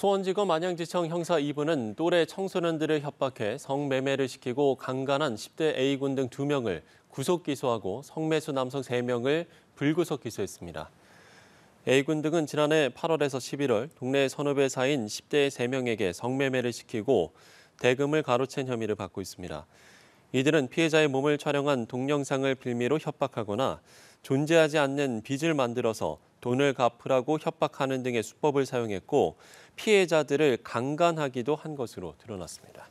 수원지검 안양지청 형사 2부는 또래 청소년들을 협박해 성매매를 시키고 강간한 10대 A군 등 2명을 구속 기소하고 성매수 남성 3명을 불구속 기소했습니다. A군 등은 지난해 8월에서 11월 동네 선후배사인 10대 3명에게 성매매를 시키고 대금을 가로챈 혐의를 받고 있습니다. 이들은 피해자의 몸을 촬영한 동영상을 빌미로 협박하거나 존재하지 않는 빚을 만들어서 돈을 갚으라고 협박하는 등의 수법을 사용했고 피해자들을 강간하기도 한 것으로 드러났습니다.